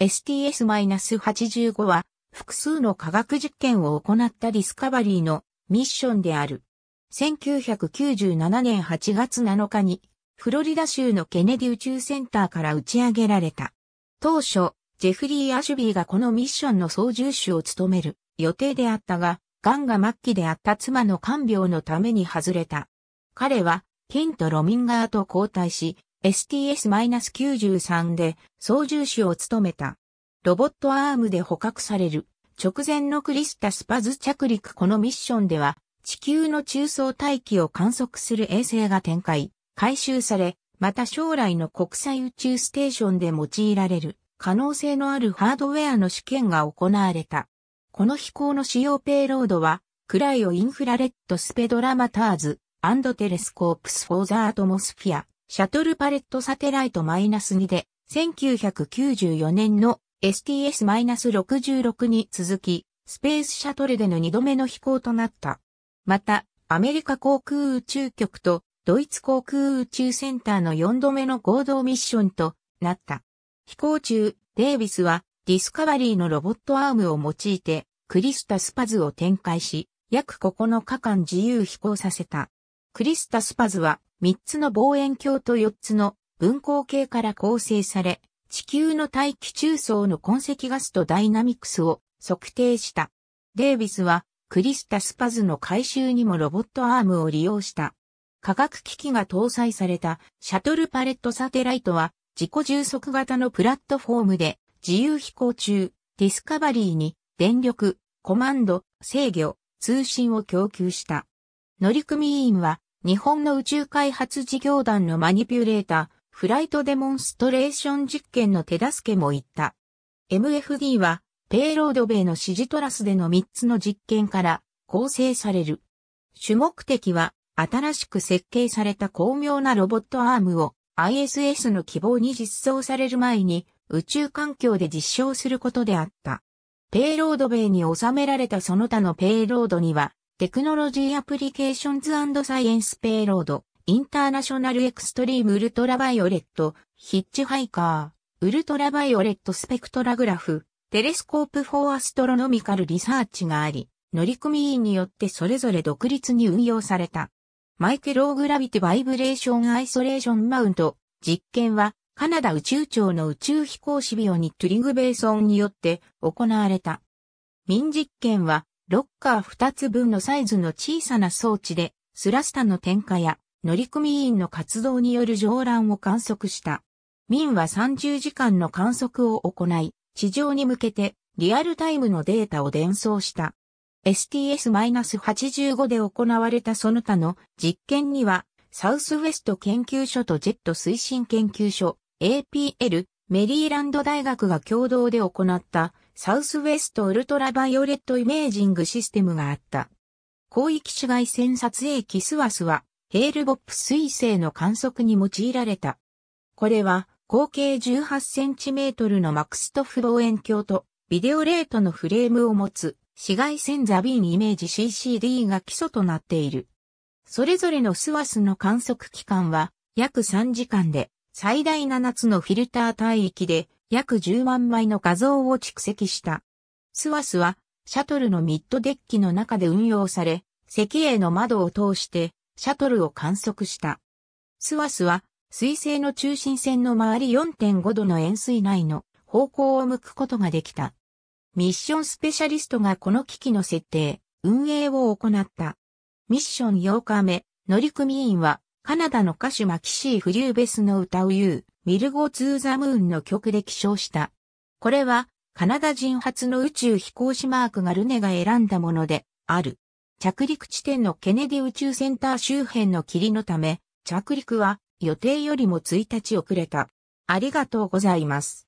STS-85 は複数の科学実験を行ったディスカバリーのミッションである。1997年8月7日にフロリダ州のケネディ宇宙センターから打ち上げられた。当初、ジェフリー・アシュビーがこのミッションの操縦手を務める予定であったが、ガンが末期であった妻の看病のために外れた。彼は、ケント・ロミンガーと交代し、STS-93 で操縦士を務めた。ロボットアームで捕獲される。直前のクリスタスパズ着陸このミッションでは、地球の中層大気を観測する衛星が展開、回収され、また将来の国際宇宙ステーションで用いられる可能性のあるハードウェアの試験が行われた。この飛行の使用ペイロードは、クライオインフラレッドスペドラマターズテレスコープスフォーザアトモスフィアシャトルパレットサテライト -2 で、1994年の STS-66 に続き、スペースシャトルでの2度目の飛行となった。また、アメリカ航空宇宙局とドイツ航空宇宙センターの4度目の合同ミッションとなった。飛行中、デイビスはディスカバリーのロボットアームを用いてクリスタスパズを展開し、約9日間自由飛行させた。クリスタスパズは3つの望遠鏡と4つの分光計から構成され、地球の大気中層の痕跡ガスとダイナミクスを測定した。デイビスはクリスタスパズの回収にもロボットアームを利用した。科学機器が搭載されたシャトルパレットサテライトは自己充足型のプラットフォームで自由飛行中、ディスカバリーに電力、コマンド、制御、通信を供給した。乗組員は日本の宇宙開発事業団のマニピュレータ、ー、フライトデモンストレーション実験の手助けも言った。MFD は、ペイロード米の指示トラスでの3つの実験から構成される。主目的は、新しく設計された巧妙なロボットアームを ISS の希望に実装される前に宇宙環境で実証することであった。ペイロード米に収められたその他のペイロードには、テクノロジーアプリケーションズサイエンスペイロード、インターナショナルエクストリームウルトラバイオレット、ヒッチハイカー、ウルトラバイオレットスペクトラグラフ、テレスコープフォーアストロノミカルリサーチがあり、乗組員によってそれぞれ独立に運用された。マイケローグラビティバイブレーションアイソレーションマウント実験はカナダ宇宙庁の宇宙飛行士ビオニットリングベーソンによって行われた。民実験はロッカー2つ分のサイズの小さな装置で、スラスタの点火や乗組員の活動による上乱を観測した。民は30時間の観測を行い、地上に向けてリアルタイムのデータを伝送した。STS-85 で行われたその他の実験には、サウスウェスト研究所とジェット推進研究所、APL、メリーランド大学が共同で行ったサウスウェストウルトラバイオレットイメージングシステムがあった。広域紫外線撮影機スワスは、ヘールボップ彗星の観測に用いられた。これは、合計18センチメートルのマクストフ望遠鏡と、ビデオレートのフレームを持つ、紫外線ザビーンイメージ CCD が基礎となっている。それぞれのスワスの観測期間は、約3時間で、最大7つのフィルター帯域で、約10万枚の画像を蓄積した。スワスは、シャトルのミッドデッキの中で運用され、石英の窓を通して、シャトルを観測した。スワスは、水星の中心線の周り4.5度の円錐内の方向を向くことができた。ミッションスペシャリストがこの機器の設定、運営を行った。ミッション8日目、乗組員はカナダの歌手マキシー・フリューベスの歌う You, ルゴツーザムーンの曲で起床した。これは、カナダ人初の宇宙飛行士マークがルネが選んだもので、ある。着陸地点のケネディ宇宙センター周辺の霧のため、着陸は予定よりも1日遅れた。ありがとうございます。